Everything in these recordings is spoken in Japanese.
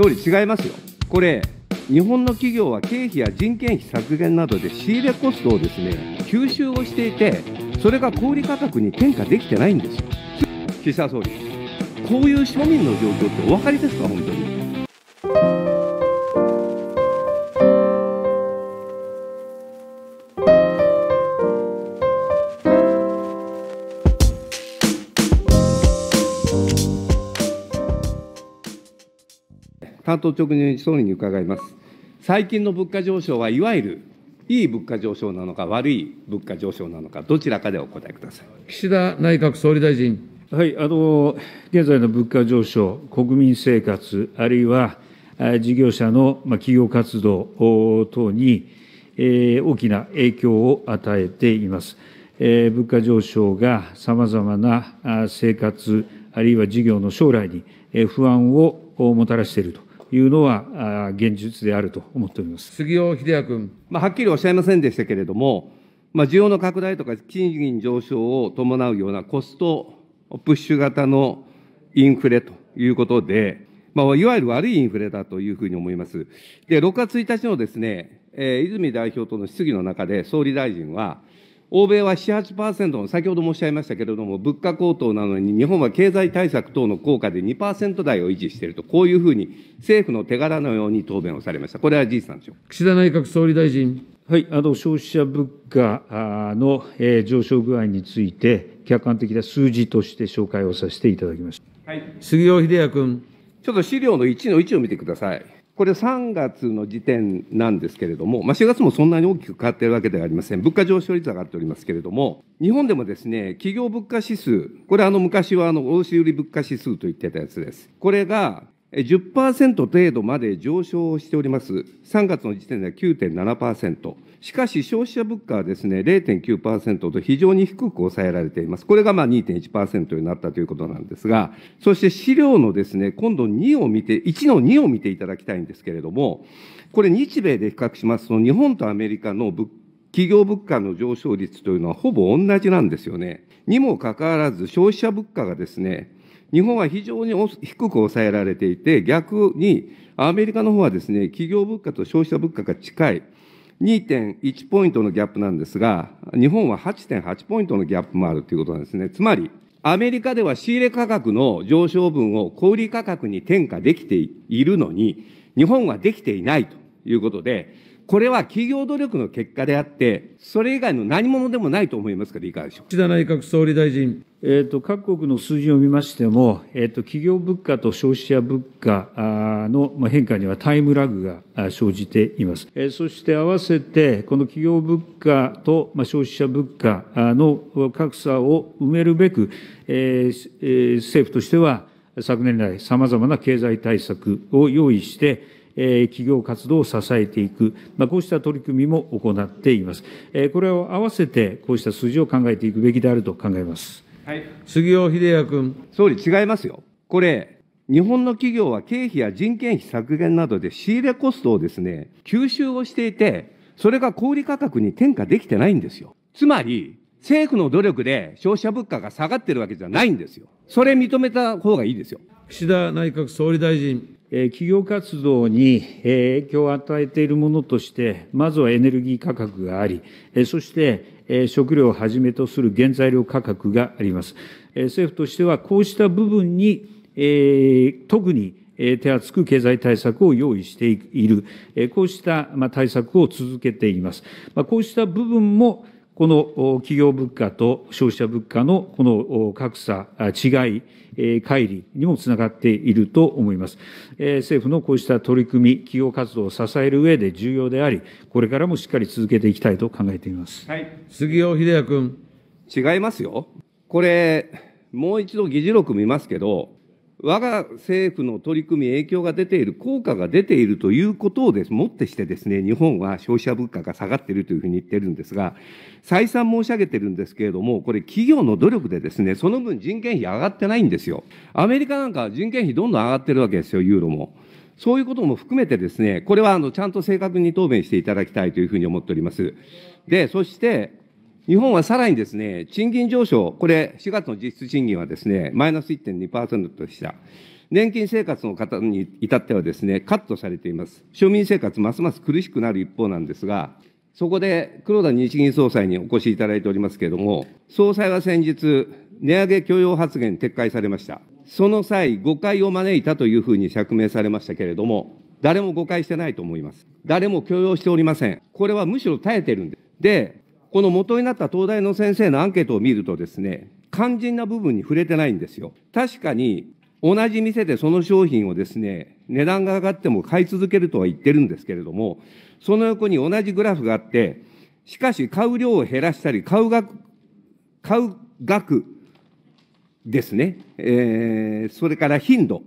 総理、違いますよ。これ日本の企業は経費や人件費削減などで仕入れコストをですね吸収をしていてそれが小売価格に転嫁できてないんですよ岸田総理こういう庶民の状況ってお分かりですか本当に担当直任総理に伺います。最近の物価上昇はいわゆるいい物価上昇なのか、悪い物価上昇なのか、どちらかでお答えください岸田内閣総理大臣。はい、あの現在の物価上昇、国民生活、あるいは事業者の企業活動等に大きな影響を与えています。物価上昇がさまざまな生活、あるいは事業の将来に不安をもたらしているというのは現実であると思っております杉尾秀哉君、まあ、はっきりおっしゃいませんでしたけれども、まあ、需要の拡大とか賃金上昇を伴うようなコストプッシュ型のインフレということで、まあ、いわゆる悪いインフレだというふうに思います。で、6月1日のですね、えー、泉代表との質疑の中で、総理大臣は、欧米は7、8%の、先ほど申し上げましたけれども、物価高騰なのに、日本は経済対策等の効果で2%台を維持していると、こういうふうに政府の手柄のように答弁をされました、これは事実なんでしょう岸田内閣総理大臣。はい、あの消費者物価の上昇具合について、客観的な数字として紹介をさせていただきました。はい、杉尾秀哉君。ちょっと資料の1の1を見てください。これ3月の時点なんですけれども、まあ、4月もそんなに大きく変わっているわけではありません。物価上昇率上がっておりますけれども、日本でもですね、企業物価指数、これあの昔はあの卸売物価指数と言ってたやつです。これが10%程度まで上昇しております。3月の時点では9.7%。しかし消費者物価はですね、0.9%と非常に低く抑えられています。これがまあ2.1%になったということなんですが、そして資料のですね、今度2を見て、1の2を見ていただきたいんですけれども、これ日米で比較しますと、日本とアメリカの企業物価の上昇率というのはほぼ同じなんですよね。にもかかわらず消費者物価がですね、日本は非常に低く抑えられていて、逆にアメリカの方はですね、企業物価と消費者物価が近い。2.1ポイントのギャップなんですが、日本は8.8ポイントのギャップもあるということなんですね。つまり、アメリカでは仕入れ価格の上昇分を小売価格に転嫁できているのに、日本はできていないということで、これは企業努力の結果であって、それ以外の何者でもないと思いますけど、いかがでしょう岸田内閣総理大臣。えーと、各国の数字を見ましても、えーと、企業物価と消費者物価の変化にはタイムラグが生じています。えー、そして合わせて、この企業物価と消費者物価の格差を埋めるべく、えー、政府としては昨年来、様々な経済対策を用意して、企業活動を支えていく、こうした取り組みも行っています。これを合わせて、こうした数字を考えていくべきであると考えます。はい、杉尾秀哉君。総理、違いますよ。これ、日本の企業は経費や人件費削減などで仕入れコストをですね、吸収をしていて、それが小売価格に転嫁できてないんですよ。つまり、政府の努力で消費者物価が下がってるわけじゃないんですよ。それ認めた方がいいですよ。岸田内閣総理大臣。企業活動に影響を与えているものとして、まずはエネルギー価格があり、そして食料をはじめとする原材料価格があります。政府としてはこうした部分に、特に手厚く経済対策を用意している、こうした対策を続けています。こうした部分もこの企業物価と消費者物価のこの格差、違い、え乖離にもつながっていると思います。え政府のこうした取り組み、企業活動を支える上で重要であり、これからもしっかり続けていきたいと考えています。はい、杉尾秀哉君。違いますよ。これ、もう一度議事録見ますけど、我が政府の取り組み、影響が出ている、効果が出ているということをです、もってしてですね、日本は消費者物価が下がっているというふうに言ってるんですが、再三申し上げてるんですけれども、これ、企業の努力でですね、その分人件費上がってないんですよ。アメリカなんか人件費どんどん上がってるわけですよ、ユーロも。そういうことも含めてですね、これはあのちゃんと正確に答弁していただきたいというふうに思っております。で、そして、日本はさらにですね、賃金上昇、これ4月の実質賃金はですね、マイナス1.2%でした。年金生活の方に至ってはですね、カットされています。庶民生活ますます苦しくなる一方なんですが、そこで黒田日銀総裁にお越しいただいておりますけれども、総裁は先日、値上げ許容発言撤回されました。その際、誤解を招いたというふうに釈明されましたけれども、誰も誤解してないと思います。誰も許容しておりません。これはむしろ耐えてるんです。で、この元になった東大の先生のアンケートを見るとですね、肝心な部分に触れてないんですよ。確かに、同じ店でその商品をですね、値段が上がっても買い続けるとは言ってるんですけれども、その横に同じグラフがあって、しかし買う量を減らしたり、買う額、買う額ですね、えー、それから頻度、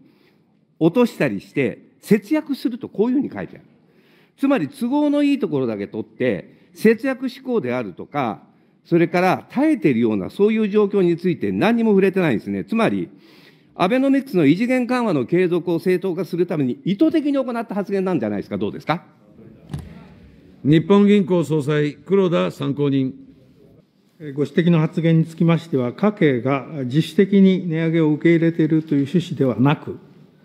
落としたりして、節約するとこういうふうに書いてある。つまり都合のいいところだけ取って、節約志向であるとか、それから耐えているような、そういう状況について何も触れてないんですね。つまり、アベノミクスの異次元緩和の継続を正当化するために意図的に行った発言なんじゃないですか、どうですか。日本銀行総裁、黒田参考人。ご指摘の発言につきましては、家計が自主的に値上げを受け入れているという趣旨ではなく、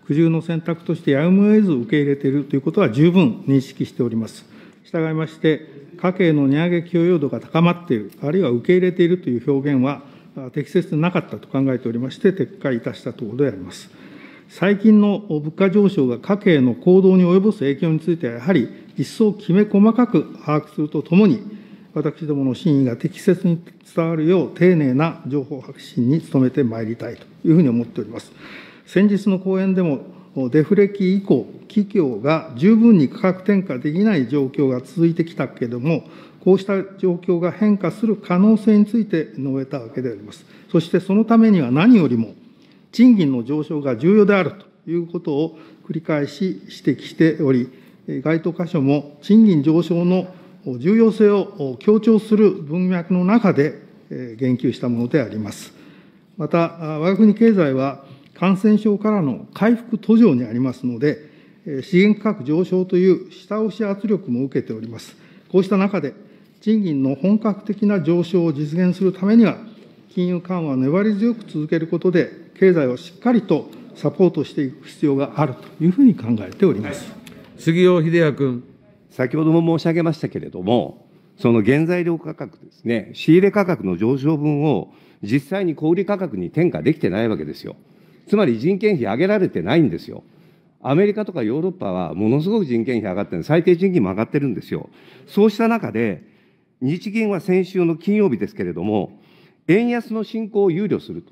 苦渋の選択としてやむを得ず受け入れているということは十分認識しております。したがいまして、家計の値上げ許容度が高まっている、あるいは受け入れているという表現は適切でなかったと考えておりまして、撤回いたしたところであります。最近の物価上昇が家計の行動に及ぼす影響については、やはり一層きめ細かく把握するとともに、私どもの真意が適切に伝わるよう、丁寧な情報発信に努めてまいりたいというふうに思っております。先日の講演でも、デフレ期以降、企業が十分に価格転嫁できない状況が続いてきたけれども、こうした状況が変化する可能性について述べたわけであります。そしてそのためには何よりも、賃金の上昇が重要であるということを繰り返し指摘しており、該当箇所も賃金上昇の重要性を強調する文脈の中で言及したものであります。また、我が国経済は、感染症からの回復途上にありますので、資源価格上昇という下押し圧力も受けております。こうした中で、賃金の本格的な上昇を実現するためには、金融緩和を粘り強く続けることで、経済をしっかりとサポートしていく必要があるというふうに考えております杉尾秀哉君。先ほども申し上げましたけれども、その原材料価格ですね、仕入れ価格の上昇分を実際に小売価格に転嫁できてないわけですよ。つまり人件費上げられてないんですよ。アメリカとかヨーロッパはものすごく人件費上がってる最低賃金も上がってるんですよ。そうした中で、日銀は先週の金曜日ですけれども、円安の進行を憂慮すると、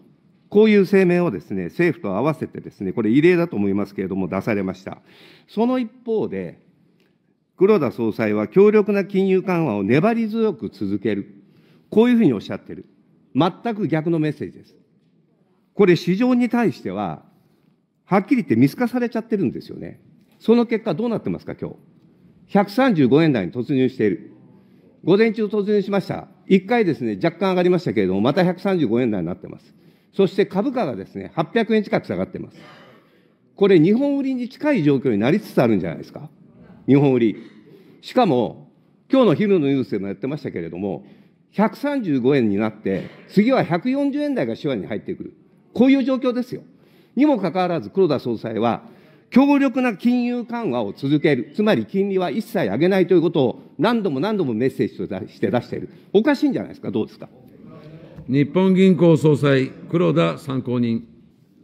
こういう声明をですね、政府と合わせてですね、これ異例だと思いますけれども、出されました。その一方で、黒田総裁は強力な金融緩和を粘り強く続ける。こういうふうにおっしゃってる。全く逆のメッセージです。これ市場に対しては、はっきり言って見透かされちゃってるんですよね。その結果どうなってますか、今日。135円台に突入している。午前中突入しました。一回ですね、若干上がりましたけれども、また135円台になってます。そして株価がですね、800円近く下がってます。これ、日本売りに近い状況になりつつあるんじゃないですか。日本売り。しかも、今日の昼のニュースでもやってましたけれども、135円になって、次は140円台が手話に入ってくる。こういう状況ですよ。にもかかわらず黒田総裁は、強力な金融緩和を続ける、つまり金利は一切上げないということを何度も何度もメッセージとして出している、おかしいんじゃないですか、どうですか日本銀行総裁、黒田参考人。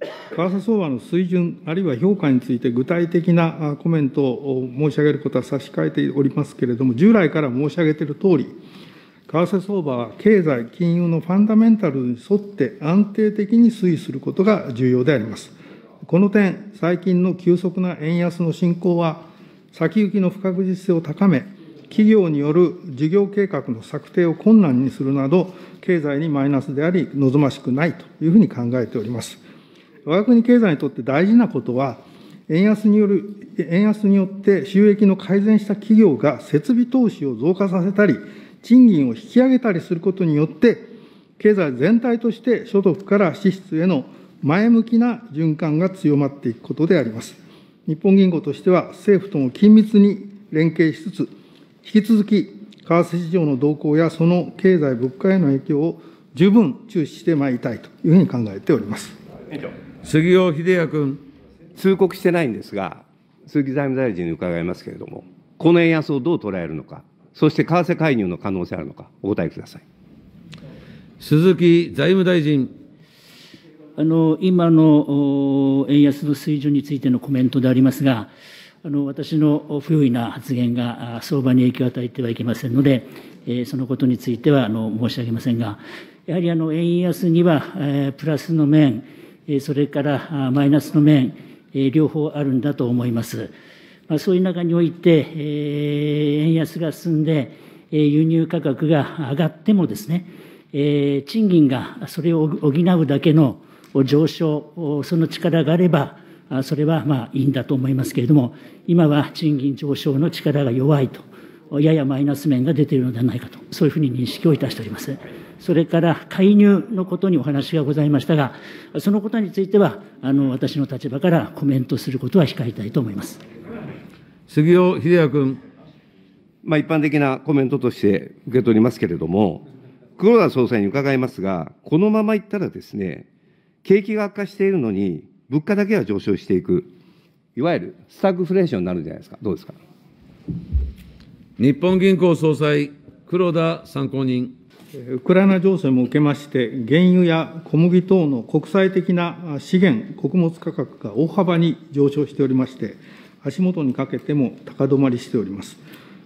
為替相場の水準、あるいは評価について具体的なコメントを申し上げることは差し控えておりますけれども、従来から申し上げている通り、為替相場は経済、金融のファンダメンタルに沿って安定的に推移することが重要であります。この点、最近の急速な円安の進行は、先行きの不確実性を高め、企業による事業計画の策定を困難にするなど、経済にマイナスであり、望ましくないというふうに考えております。我が国経済にとって大事なことは、円安による円安によって収益の改善した企業が設備投資を増加させたり、賃金を引き上げたりすることによって、経済全体として所得から支出への前向きな循環が強まっていくことであります。日本銀行としては、政府とも緊密に連携しつつ、引き続き、為替市場の動向やその経済物価への影響を十分注視してまいりたいというふうに考えております。杉尾秀哉君。通告してないんですが、鈴木財務大臣に伺いますけれども、この円安をどう捉えるのか。そして為替介入の可能性あるのか、お答えください。鈴木財務大臣。あの今の円安の水準についてのコメントでありますが、あの私の不用意な発言が相場に影響を与えてはいけませんので、えー、そのことについてはあの申し上げませんが、やはりあの円安には、えー、プラスの面、えそれからマイナスの面、えー、両方あるんだと思います。そういう中において、円安が進んで、輸入価格が上がってもですね、賃金がそれを補うだけの上昇、その力があれば、それはまあいいんだと思いますけれども、今は賃金上昇の力が弱いと、ややマイナス面が出ているのではないかと、そういうふうに認識をいたしております。それから介入のことにお話がございましたが、そのことについては、あの私の立場からコメントすることは控えたいと思います。杉尾秀哉君。まあ、一般的なコメントとして受け取りますけれども、黒田総裁に伺いますが、このままいったらですね、景気が悪化しているのに、物価だけは上昇していく、いわゆるスタグフレーションになるんじゃないですか、どうですか。日本銀行総裁、黒田参考人。ウクライナ情勢も受けまして、原油や小麦等の国際的な資源、穀物価格が大幅に上昇しておりまして、足元にかけても高止まりしております。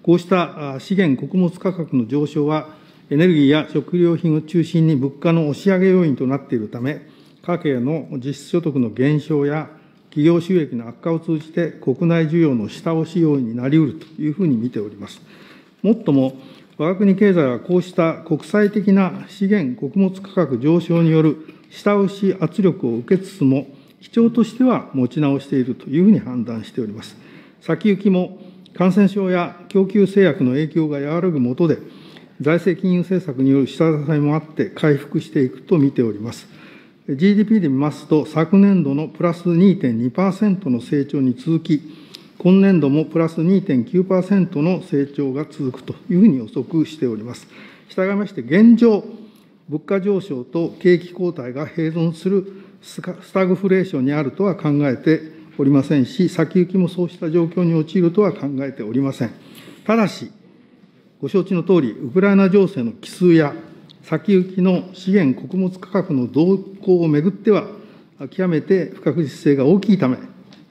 こうした資源穀物価格の上昇は、エネルギーや食料品を中心に物価の押し上げ要因となっているため、家計の実質所得の減少や企業収益の悪化を通じて国内需要の下押し要因になりうるというふうに見ております。もっとも、我が国経済はこうした国際的な資源穀物価格上昇による下押し圧力を受けつつも、基調としては持ち直しているというふうに判断しております。先行きも感染症や供給制約の影響が和らぐもとで、財政金融政策による下支えもあって回復していくと見ております。GDP で見ますと、昨年度のプラス2.2%の成長に続き、今年度もプラス2.9%の成長が続くというふうに予測しております。したがいまして、現状、物価上昇と景気後退が併存するスタグフレーションにあるとは考えておりませんし、先行きもそうした状況に陥るとは考えておりません。ただし、ご承知のとおり、ウクライナ情勢の奇数や先行きの資源穀物価格の動向をめぐっては、極めて不確実性が大きいため、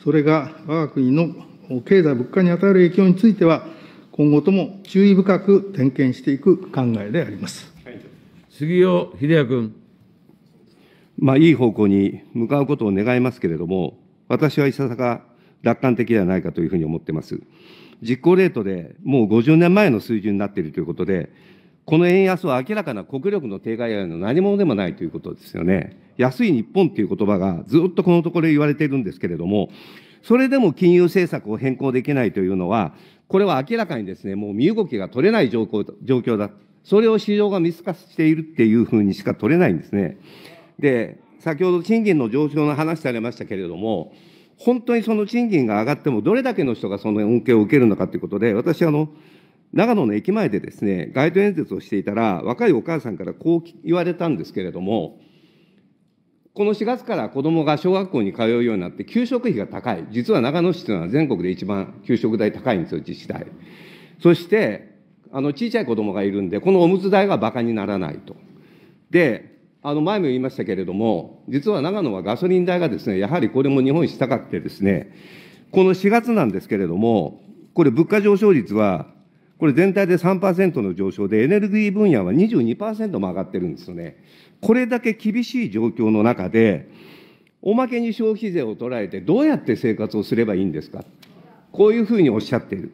それが我が国の経済物価に与える影響については、今後とも注意深く点検していく考えであります。杉尾秀哉君。まあ、いい方向に向かうことを願いますけれども、私はいささか楽観的ではないかというふうに思っています。実行レートでもう50年前の水準になっているということで、この円安は明らかな国力の低下以外の何者でもないということですよね。安い日本という言葉がずっとこのところ言われているんですけれども、それでも金融政策を変更できないというのは、これは明らかにですね、もう身動きが取れない状況だ。それを市場が見透かしているっていうふうにしか取れないんですね。で、先ほど賃金の上昇の話されましたけれども、本当にその賃金が上がっても、どれだけの人がその恩恵を受けるのかということで、私、あの、長野の駅前でですね、街頭演説をしていたら、若いお母さんからこう言われたんですけれども、この4月から子どもが小学校に通うようになって、給食費が高い、実は長野市というのは全国で一番給食代高いんですよ、自治体。そして、あの小さい子どもがいるんで、このおむつ代がバカにならないと。で、あの前も言いましたけれども、実は長野はガソリン代がですね、やはりこれも日本一高くてですね、この4月なんですけれども、これ、物価上昇率は、これ全体で3%の上昇で、エネルギー分野は22%も上がってるんですよね。これだけ厳しい状況の中で、おまけに消費税を捉えて、どうやって生活をすればいいんですか、こういうふうにおっしゃっている。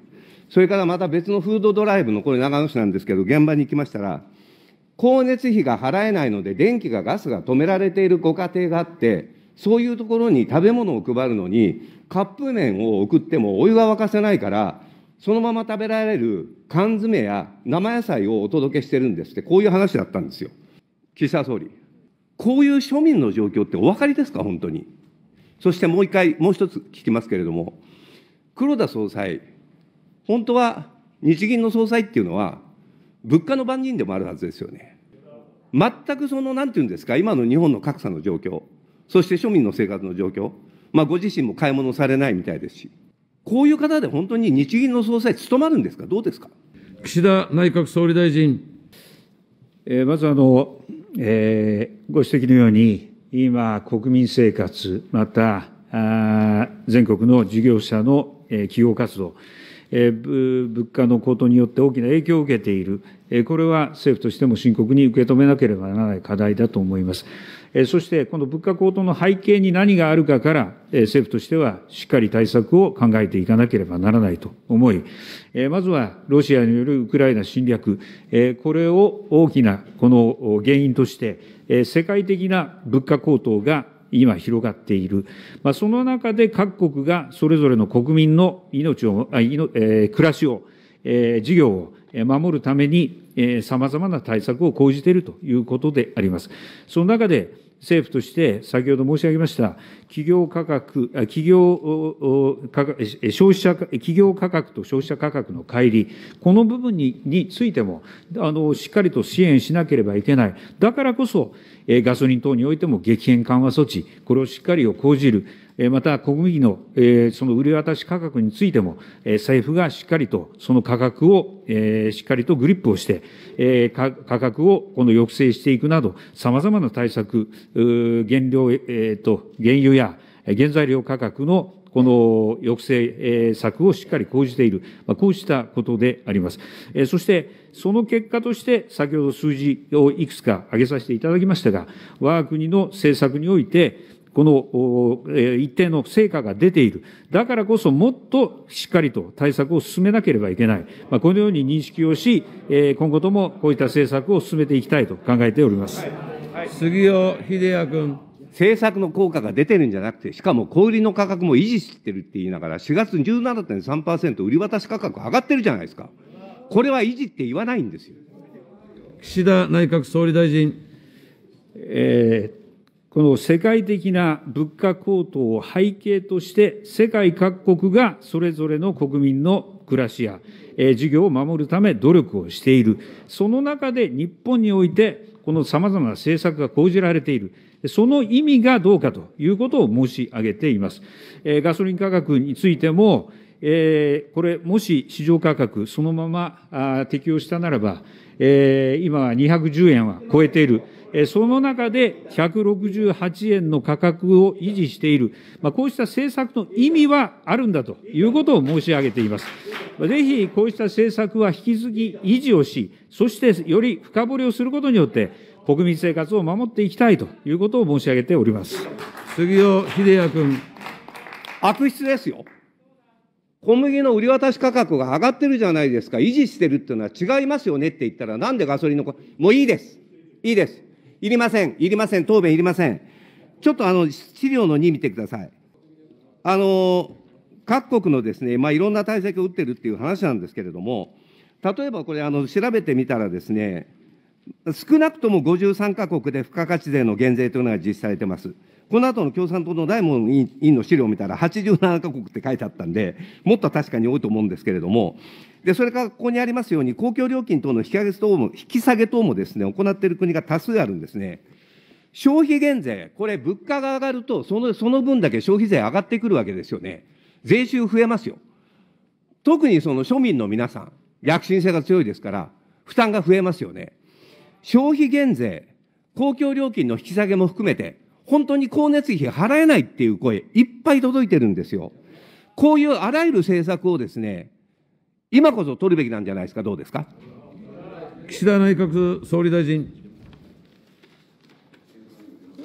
それからまた別のフードドライブの、これ長野市なんですけど、現場に行きましたら、光熱費が払えないので、電気がガスが止められているご家庭があって、そういうところに食べ物を配るのに、カップ麺を送ってもお湯が沸かせないから、そのまま食べられる缶詰や生野菜をお届けしてるんですって、こういう話だったんですよ。岸田総理。こういう庶民の状況ってお分かりですか、本当に。そしてもう一回、もう一つ聞きますけれども、黒田総裁、本当は日銀の総裁っていうのは、物価の番人でもあるはずですよね。全くその、なんていうんですか、今の日本の格差の状況、そして庶民の生活の状況、まあ、ご自身も買い物されないみたいですし、こういう方で本当に日銀の総裁、務まるんですか、どうですか岸田内閣総理大臣。えー、まずあの、えー、ご指摘のように、今、国民生活、また、あ全国の事業者の、えー、企業活動、物価の高騰によって大きな影響を受けている、これは政府としても深刻に受け止めなければならない課題だと思います。そして、この物価高騰の背景に何があるかから、政府としてはしっかり対策を考えていかなければならないと思い、まずはロシアによるウクライナ侵略、これを大きなこの原因として、世界的な物価高騰が今広がっている。まあ、その中で各国がそれぞれの国民の命を、あいのえー、暮らしを、えー、事業を守るためにえ、さまざまな対策を講じているということであります。その中で、政府として、先ほど申し上げました、企業価格、企業価格、消費者、企業価格と消費者価格の乖離、この部分にについても、あの、しっかりと支援しなければいけない。だからこそ、ガソリン等においても激変緩和措置、これをしっかりを講じる。また小麦のその売り渡し価格についても、政府がしっかりとその価格をしっかりとグリップをして、価格をこの抑制していくなど、さまざまな対策、原料、原油や原材料価格のこの抑制策をしっかり講じている、こうしたことであります。そして、その結果として、先ほど数字をいくつか挙げさせていただきましたが、我が国の政策において、この一定の成果が出ている。だからこそもっとしっかりと対策を進めなければいけない。まあ、このように認識をし、今後ともこういった政策を進めていきたいと考えております。杉尾秀哉君。政策の効果が出てるんじゃなくて、しかも小売りの価格も維持してるって言いながら、4月17.3%売り渡し価格上がってるじゃないですか。これは維持って言わないんですよ。岸田内閣総理大臣。えーこの世界的な物価高騰を背景として、世界各国がそれぞれの国民の暮らしや、え事業を守るため努力をしている。その中で日本において、この様々な政策が講じられている。その意味がどうかということを申し上げています。えガソリン価格についても、えー、これ、もし市場価格、そのまま適用したならば、えー、今は210円は超えている。その中で168円の価格を維持している、まあ、こうした政策の意味はあるんだということを申し上げています。ぜひ、こうした政策は引き続き維持をし、そしてより深掘りをすることによって、国民生活を守っていきたいということを申し上げております。杉尾秀哉君。悪質ですよ。小麦の売り渡し価格が上がってるじゃないですか、維持してるっていうのは違いますよねって言ったら、なんでガソリンの、もういいです。いいです。いりません、いりません、答弁いりません。ちょっとあの、資料の2見てください。あの、各国のですね、まあ、いろんな対策を打ってるっていう話なんですけれども、例えばこれ、あの、調べてみたらですね、少なくとも53カ国で付加価値税の減税というのが実施されてます。この後の共産党の大門委員の資料を見たら、87カ国って書いてあったんで、もっと確かに多いと思うんですけれども、で、それからここにありますように、公共料金等の引き上げ等も、引き下げ等もですね、行っている国が多数あるんですね。消費減税、これ物価が上がると、その、その分だけ消費税上がってくるわけですよね。税収増えますよ。特にその庶民の皆さん、躍進性が強いですから、負担が増えますよね。消費減税、公共料金の引き下げも含めて、本当に光熱費払えないっていう声、いっぱい届いてるんですよ。こういうあらゆる政策をですね、今こそ取るべきなんじゃないですか、どうですか。岸田内閣総理大臣。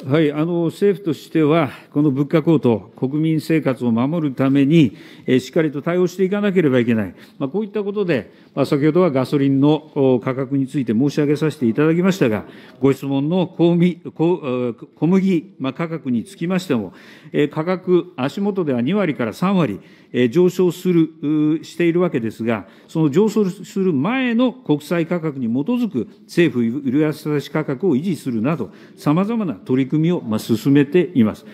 はい、あの政府としては、この物価高騰、国民生活を守るために、えしっかりと対応していかなければいけない、まあ、こういったことで、まあ、先ほどはガソリンの価格について申し上げさせていただきましたが、ご質問の小麦小麦、まあ、価格につきましても、え価格、足元では2割から3割、上昇する、しているわけですが、その上昇する前の国際価格に基づく政府売り渡し価格を維持するなど、さまざまな取り組みを進めています。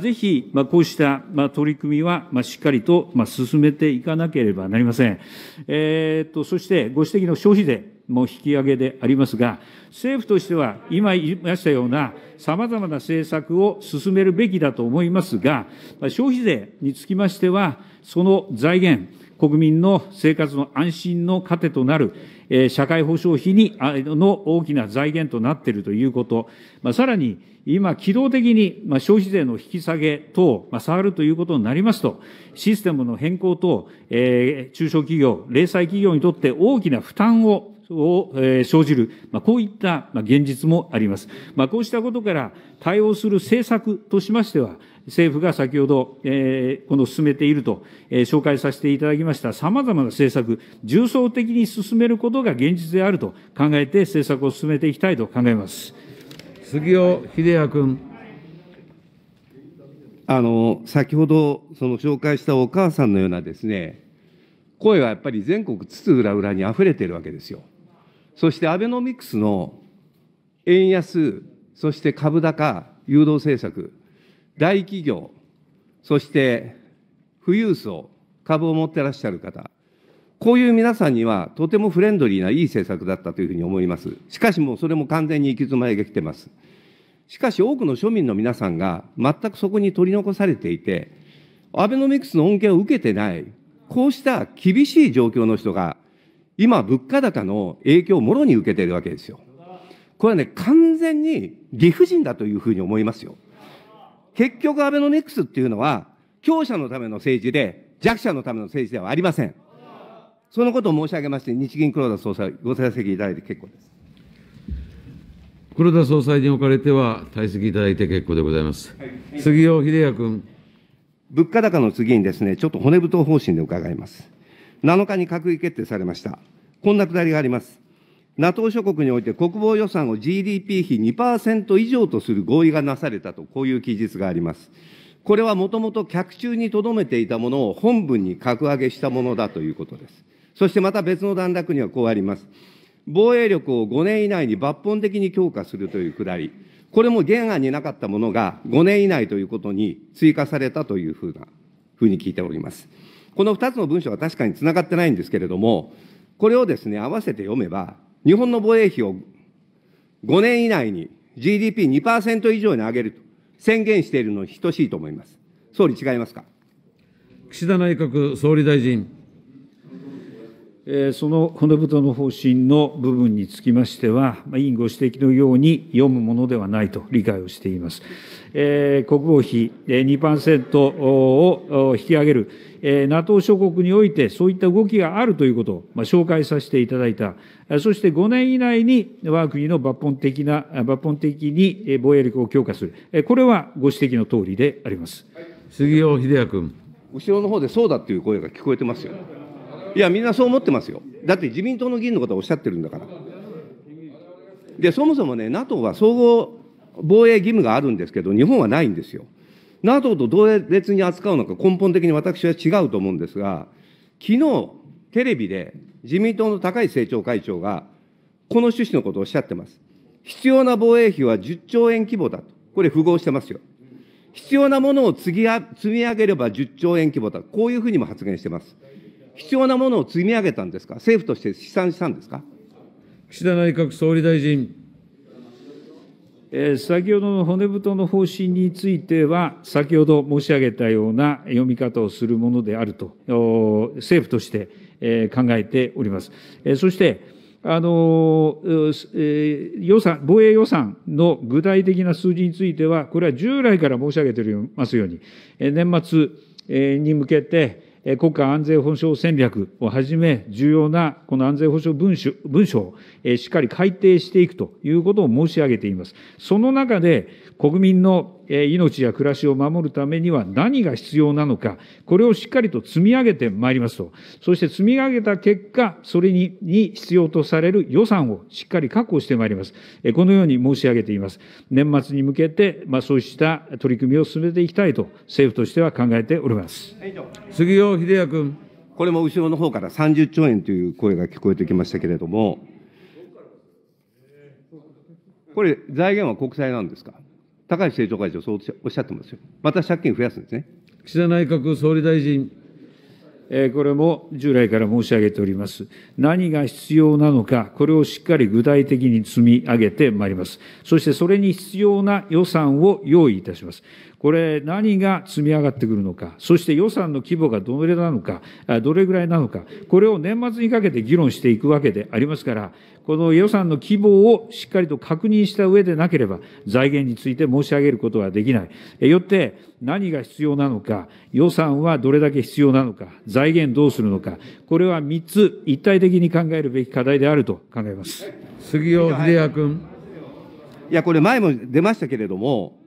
ぜひ、まあ、こうしたまあ取り組みはまあしっかりとまあ進めていかなければなりません。えー、っと、そしてご指摘の消費税も引き上げでありますが、政府としては今言いましたようなさまざまな政策を進めるべきだと思いますが、消費税につきましては、その財源、国民の生活の安心の糧となるえ社会保障費にあの大きな財源となっているということ、まあ、さらに今、機動的に、ま消費税の引き下げ等、ま触るということになりますと、システムの変更等、え中小企業、零細企業にとって大きな負担をを生じる、まこういった現実もあります。まこうしたことから対応する政策としましては、政府が先ほど、えこの進めていると、え紹介させていただきましたさまざまな政策、重層的に進めることが現実であると考えて政策を進めていきたいと考えます。杉尾秀哉君。あの、先ほど、その紹介したお母さんのようなですね、声はやっぱり全国津々浦々に溢れているわけですよ。そしてアベノミクスの円安、そして株高誘導政策、大企業、そして富裕層、株を持ってらっしゃる方、こういう皆さんにはとてもフレンドリーないい政策だったというふうに思います。しかしもうそれも完全に行き詰まりが来てます。しかし多くの庶民の皆さんが全くそこに取り残されていて、アベノミクスの恩恵を受けてない、こうした厳しい状況の人が今、物価高の影響をもろに受けているわけですよ。これはね、完全に理不尽だというふうに思いますよ。結局、アベノミクスっていうのは、強者のための政治で、弱者のための政治ではありません。そのことを申し上げまして、日銀黒田総裁、ご退席いただいて結構です。黒田総裁におかれては、退席いただいて結構でございます。はい、杉尾秀哉君。物価高の次にですね、ちょっと骨太方針で伺います。7日に閣議決定されました。こんなくだりがあります。NATO 諸国において国防予算を GDP 比2%以上とする合意がなされたと、こういう記述があります。これはもともと客中にとどめていたものを本文に格上げしたものだということです。そしてまた別の段落にはこうあります。防衛力を5年以内に抜本的に強化するというくだり、これも原案になかったものが5年以内ということに追加されたというふうなふうに聞いております。この2つの文書は確かにつながってないんですけれども、これをですね、合わせて読めば、日本の防衛費を5年以内に GDP2% 以上に上げると宣言しているのに等しいと思います。総理違いますか岸田内閣総理大臣。その骨太の方針の部分につきましては、委員ご指摘のように読むものではないと理解をしています。国防費2%を引き上げる、NATO 諸国においてそういった動きがあるということを紹介させていただいた。そして5年以内に我が国の抜本的な、抜本的に防衛力を強化する。これはご指摘の通りであります。杉尾秀哉君。後ろの方でそうだという声が聞こえてますよ。いや、みんなそう思ってますよ。だって自民党の議員のことはおっしゃってるんだから。で、そもそもね、NATO は総合防衛義務があるんですけど、日本はないんですよ。NATO と同列に扱うのか根本的に私は違うと思うんですが、昨日テレビで自民党の高い政調会長が、この趣旨のことをおっしゃってます。必要な防衛費は10兆円規模だと。これ符合してますよ。必要なものを積み上げれば10兆円規模だ。こういうふうにも発言してます。必要なものを積み上げたんですか、政府として試算したんですか。岸田内閣総理大臣。えー、先ほどの骨太の方針については、先ほど申し上げたような読み方をするものであると、政府として、えー、考えております。えー、そして、あの予算防衛予算の具体的な数字については、これは従来から申し上げておりますように、年末に向けて、国家安全保障戦略をはじめ、重要なこの安全保障文書文書をしっかり改定していくということを申し上げています。その中で、国民の命や暮らしを守るためには何が必要なのか、これをしっかりと積み上げてまいりますと。そして積み上げた結果、それにに必要とされる予算をしっかり確保してまいります。このように申し上げています。年末に向けて、まあ、そうした取り組みを進めていきたいと、政府としては考えております。杉尾秀哉君。これも後ろの方から30兆円という声が聞こえてきましたけれども、これ、財源は国債なんですか。高橋政調会長、そうおっしゃってますよ。また借金増やすんですね。岸田内閣総理大臣。えこれも従来から申し上げております。何が必要なのか、これをしっかり具体的に積み上げてまいります。そしてそれに必要な予算を用意いたします。これ何が積み上がってくるのか、そして予算の規模がどれなのか、どれぐらいなのか、これを年末にかけて議論していくわけでありますから、この予算の規模をしっかりと確認した上でなければ、財源について申し上げることはできない。よって、何が必要なのか、予算はどれだけ必要なのか、財源どうするのか、これは3つ一体的に考えるべき課題であると考えます。杉尾秀哉君。いや、これ前も出ましたけれども、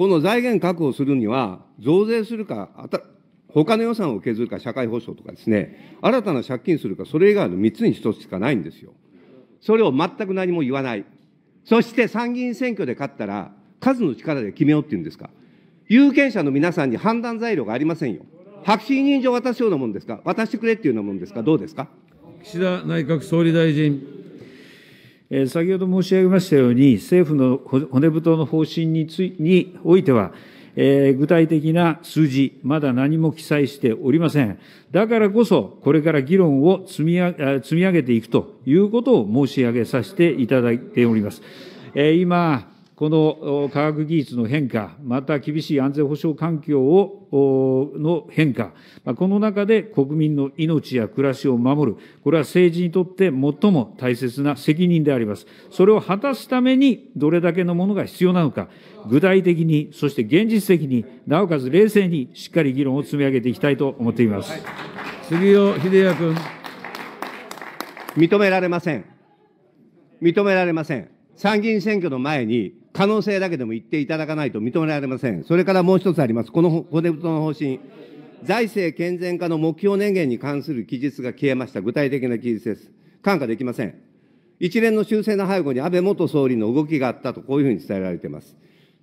この財源確保するには、増税するか、ほ他の予算を削るか、社会保障とかですね、新たな借金するか、それ以外の3つに1つしかないんですよ。それを全く何も言わない。そして参議院選挙で勝ったら、数の力で決めようっていうんですか。有権者の皆さんに判断材料がありませんよ。白紙委任状渡すようなもんですか、渡してくれっていうようなもんですか、どうですか。岸田内閣総理大臣。先ほど申し上げましたように、政府の骨太の方針についにおいては、具体的な数字、まだ何も記載しておりません。だからこそ、これから議論を積み上げていくということを申し上げさせていただいております。今、この科学技術の変化、また厳しい安全保障環境をの変化、この中で国民の命や暮らしを守る、これは政治にとって最も大切な責任であります。それを果たすためにどれだけのものが必要なのか、具体的に、そして現実的に、なおかつ冷静にしっかり議論を積み上げていきたいと思っています。い、杉尾秀哉君。認められません。認められません。参議院選挙の前に可能性だけでも言っていただかないと認められません。それからもう一つあります。この骨太の方針。財政健全化の目標年限に関する記述が消えました。具体的な記述です。看過できません。一連の修正の背後に安倍元総理の動きがあったと、こういうふうに伝えられています。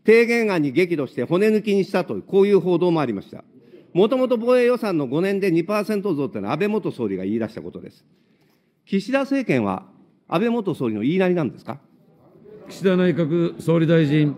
提言案に激怒して骨抜きにしたと、こういう報道もありました。もともと防衛予算の5年で2%増というのは安倍元総理が言い出したことです。岸田政権は安倍元総理の言いなりなんですか岸田内閣総理大臣。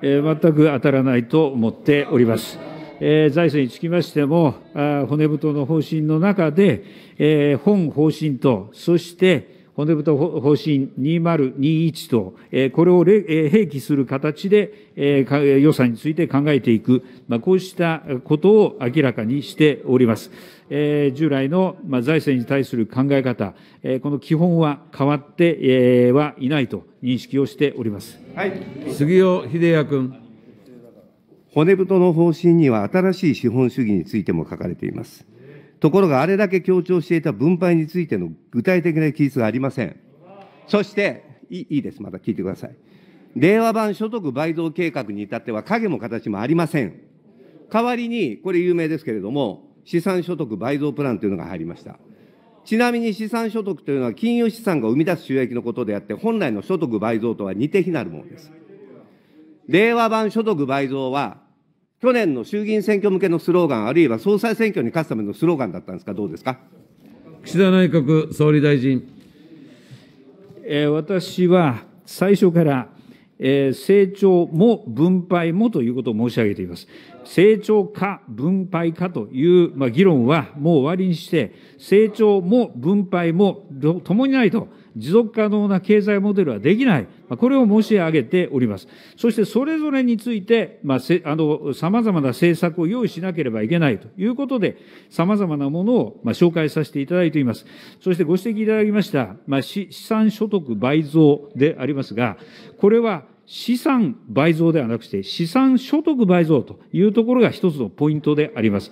えー、全く当たらないと思っております。えー、財政につきましても、あ骨太の方針の中で、えー、本方針と、そして、骨太方針2021と、これを併記する形で予算について考えていく、こうしたことを明らかにしております。従来の財政に対する考え方、この基本は変わってはいないと認識をしております。はい、杉尾秀哉君。骨太の方針には新しい資本主義についても書かれています。ところがあれだけ強調していた分配についての具体的な記述がありません。そして、いいいです、また聞いてください。令和版所得倍増計画に至っては影も形もありません。代わりに、これ有名ですけれども、資産所得倍増プランというのが入りました。ちなみに資産所得というのは金融資産が生み出す収益のことであって、本来の所得倍増とは似て非なるものです。令和版所得倍増は、去年の衆議院選挙向けのスローガン、あるいは総裁選挙に勝つためのスローガンだったんですか、どうですか岸田内閣総理大臣。えー、私は最初から、えー、成長も分配もということを申し上げています。成長か分配かという、まあ、議論はもう終わりにして、成長も分配もともにないと。持続可能な経済モデルはできない、これを申し上げております。そしてそれぞれについて、まあ、あの、様々な政策を用意しなければいけないということで、様々なものを、まあ、紹介させていただいています。そしてご指摘いただきました、まあ、資産所得倍増でありますが、これは資産倍増ではなくて、資産所得倍増というところが一つのポイントであります。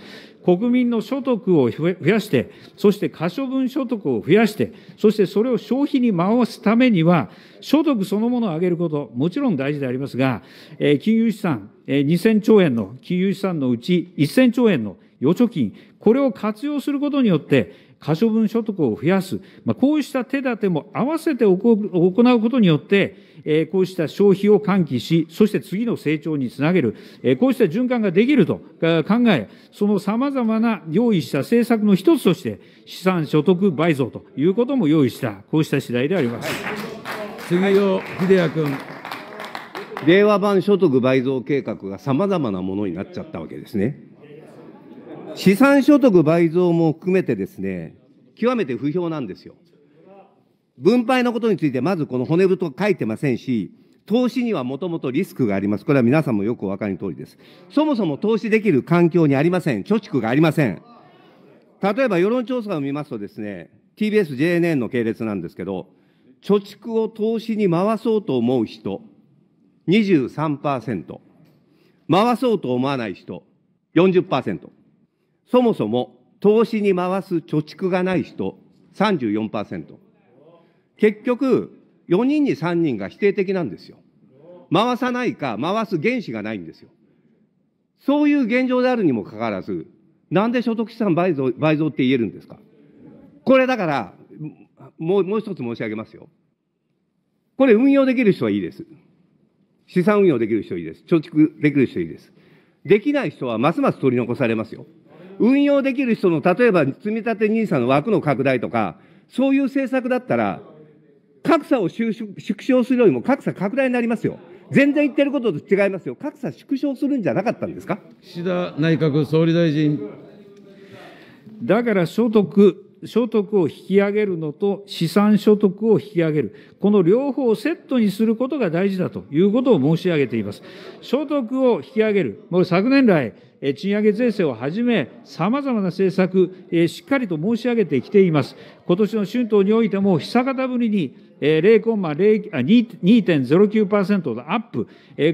国民の所得を増やして、そして可処分所得を増やして、そしてそれを消費に回すためには、所得そのものを上げること、もちろん大事でありますが、え金融資産、え2000兆円の金融資産のうち1000兆円の預貯金、これを活用することによって、可処分所得を増やす、まあ、こうした手立ても合わせて行うことによって、えー、こうした消費を喚起し、そして次の成長につなげる、えー、こうした循環ができると考え、その様々な用意した政策の一つとして、資産所得倍増ということも用意した、こうした次第であります。杉尾秀哉君。令和版所得倍増計画が様々なものになっちゃったわけですね。資産所得倍増も含めてですね、極めて不評なんですよ。分配のことについて、まずこの骨太書いてませんし、投資にはもともとリスクがあります。これは皆さんもよくお分かりの通りです。そもそも投資できる環境にありません。貯蓄がありません。例えば世論調査を見ますとですね、TBS、JNN の系列なんですけど、貯蓄を投資に回そうと思う人、23%。回そうと思わない人、40%。そもそも投資に回す貯蓄がない人34%。結局、4人に3人が否定的なんですよ。回さないか、回す原資がないんですよ。そういう現状であるにもかかわらず、なんで所得資産倍増倍増って言えるんですか。これだから、もうもう一つ申し上げますよ。これ運用できる人はいいです。資産運用できる人いいです。貯蓄できる人いいです。できない人はますます取り残されますよ。運用できる人の、例えば積立 NISA の枠の拡大とか、そういう政策だったら、格差を縮小するよりも格差拡大になりますよ。全然言ってることと違いますよ。格差縮小するんじゃなかったんですか岸田内閣総理大臣。だから所得、所得を引き上げるのと資産所得を引き上げる。この両方をセットにすることが大事だということを申し上げています。所得を引き上げる。もう昨年来、賃上げ税制をはじめ、さまざまな政策、しっかりと申し上げてきています。今年の春闘においても、久方ぶりに2.09%のアップ、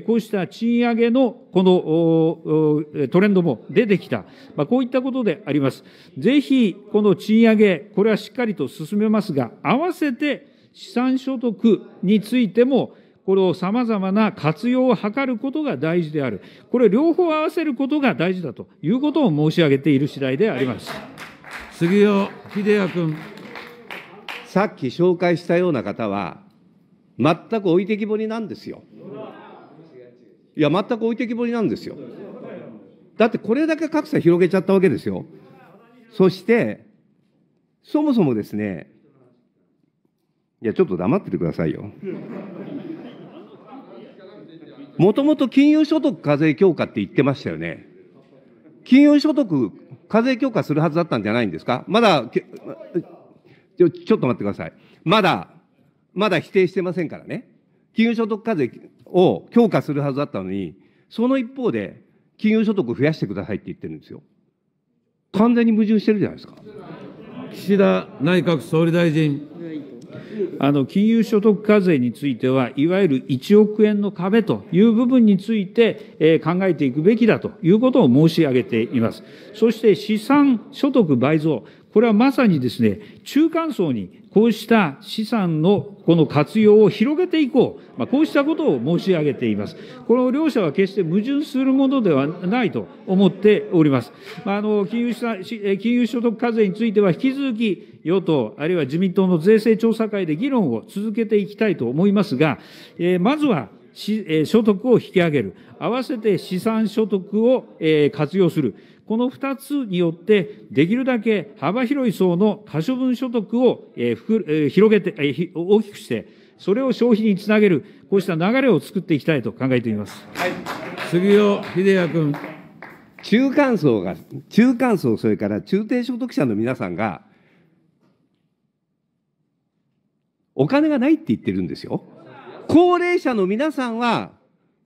こうした賃上げのこのトレンドも出てきた、こういったことであります。ぜひ、この賃上げ、これはしっかりと進めますが、合わせて資産所得についても、これをさまざまな活用を図ることが大事である、これ、両方合わせることが大事だということを申し上げている次第であります。杉尾秀哉君さっき紹介したような方は、全く置いてきぼりなんですよ。いや、全く置いてきぼりなんですよ。だってこれだけ格差広げちゃったわけですよ。そして、そもそもですね、いや、ちょっと黙っててくださいよ。もともと金融所得課税強化って言ってましたよね。金融所得課税強化するはずだったんじゃないんですかまだ、ちょ、ちょっと待ってください。まだ、まだ否定してませんからね。金融所得課税を強化するはずだったのに、その一方で、金融所得増やしてくださいって言ってるんですよ。完全に矛盾してるじゃないですか。岸田内閣総理大臣。あの、金融所得課税については、いわゆる1億円の壁という部分について、えー、考えていくべきだということを申し上げています。そして資産所得倍増。これはまさにですね、中間層にこうした資産のこの活用を広げていこう、まあ、こうしたことを申し上げています。この両者は決して矛盾するものではないと思っております。まあ、あの金融金融所得課税については引き続き与党、あるいは自民党の税制調査会で議論を続けていきたいと思いますが、えー、まずは所得を引き上げる、合わせて資産所得を活用する、この2つによって、できるだけ幅広い層の可処分所得を、え広げて、え大きくして、それを消費につなげる、こうした流れを作っていきたいと考えています。はい、杉尾秀哉君。中間層が、中間層、それから中低所得者の皆さんが、お金がないって言ってるんですよ。高齢者の皆さんは、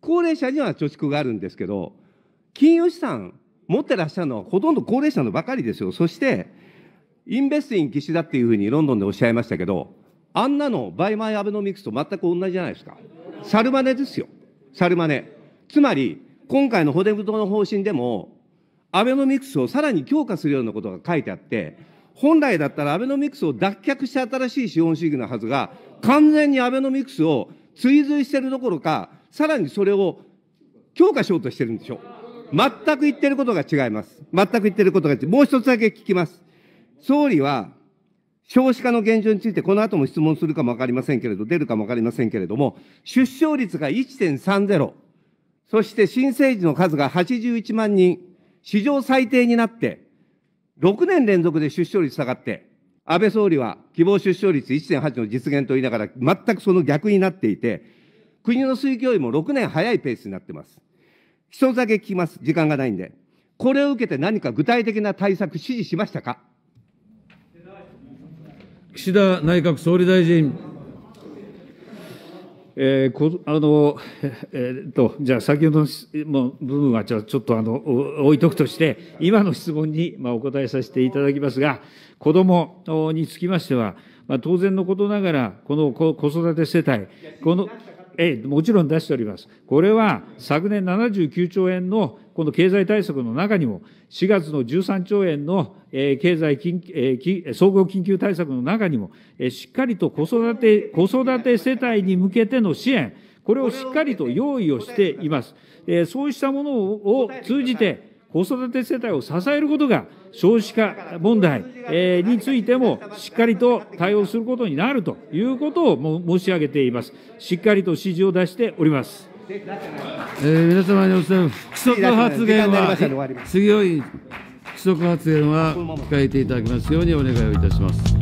高齢者には貯蓄があるんですけど、金融資産持ってらっしゃるのはほとんど高齢者のばかりですよ。そして、インベストイン岸田っていうふうにロンドンでおっしゃいましたけど、あんなのバイマイアベノミクスと全く同じじゃないですか。サルマネですよ。サルマネ。つまり、今回の骨太の方針でも、アベノミクスをさらに強化するようなことが書いてあって、本来だったらアベノミクスを脱却して新しい資本主義のはずが、完全にアベノミクスを追随しているどころか、さらにそれを強化しようとしてるんでしょう。全く言ってることが違います。全く言ってることが違います。もう一つだけ聞きます。総理は、少子化の現状について、この後も質問するかもわかりませんけれど、出るかもわかりませんけれども、出生率が1.30、そして新生児の数が81万人、史上最低になって、6年連続で出生率下がって、安倍総理は希望出生率1.8の実現と言いながら、全くその逆になっていて、国の推計よりも6年早いペースになっています。一つだけ聞きます。時間がないんで。これを受けて何か具体的な対策、指示しましたか岸田内閣総理大臣。えー、こあのえー、っとじゃあ、先ほどの部分はちょちょっとあの置いとくとして、今の質問に、まあ、お答えさせていただきますが、子どもにつきましては、まあ、当然のことながら、この子育て世帯、この。えもちろん出しております。これは昨年79兆円のこの経済対策の中にも、4月の13兆円の経済緊、えー、総合緊急対策の中にも、しっかりと子育て、子育て世帯に向けての支援、これをしっかりと用意をしています。そうしたものを通じて、子育て世帯を支えることが少子化問題についてもしっかりと対応することになるということを申し上げています。しっかりと指示を出しております。えー、皆様にお伝え不足発言は、次より不足発言は控えていただきますようにお願いをいたします。